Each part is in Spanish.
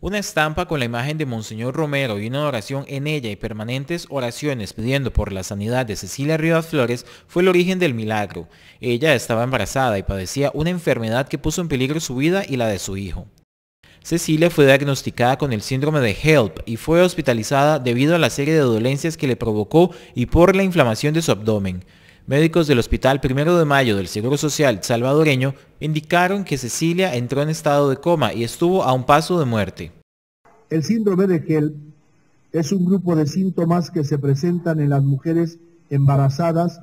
Una estampa con la imagen de Monseñor Romero y una oración en ella y permanentes oraciones pidiendo por la sanidad de Cecilia Rivas Flores fue el origen del milagro. Ella estaba embarazada y padecía una enfermedad que puso en peligro su vida y la de su hijo. Cecilia fue diagnosticada con el síndrome de HELP y fue hospitalizada debido a la serie de dolencias que le provocó y por la inflamación de su abdomen. Médicos del Hospital Primero de Mayo del Seguro Social salvadoreño indicaron que Cecilia entró en estado de coma y estuvo a un paso de muerte. El síndrome de Kell es un grupo de síntomas que se presentan en las mujeres embarazadas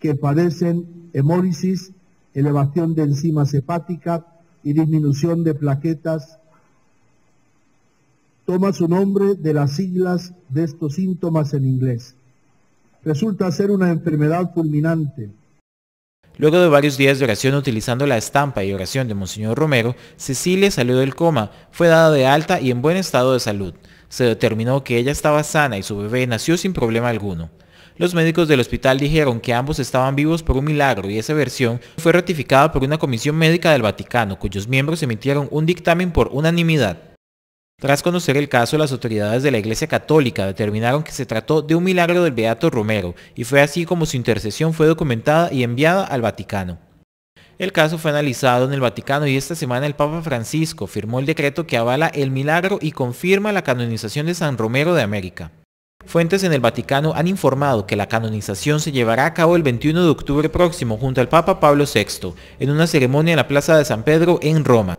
que padecen hemólisis, elevación de enzimas hepáticas y disminución de plaquetas. Toma su nombre de las siglas de estos síntomas en inglés resulta ser una enfermedad fulminante. Luego de varios días de oración utilizando la estampa y oración de Monseñor Romero, Cecilia salió del coma, fue dada de alta y en buen estado de salud. Se determinó que ella estaba sana y su bebé nació sin problema alguno. Los médicos del hospital dijeron que ambos estaban vivos por un milagro y esa versión fue ratificada por una comisión médica del Vaticano, cuyos miembros emitieron un dictamen por unanimidad. Tras conocer el caso, las autoridades de la Iglesia Católica determinaron que se trató de un milagro del Beato Romero, y fue así como su intercesión fue documentada y enviada al Vaticano. El caso fue analizado en el Vaticano y esta semana el Papa Francisco firmó el decreto que avala el milagro y confirma la canonización de San Romero de América. Fuentes en el Vaticano han informado que la canonización se llevará a cabo el 21 de octubre próximo junto al Papa Pablo VI, en una ceremonia en la Plaza de San Pedro en Roma.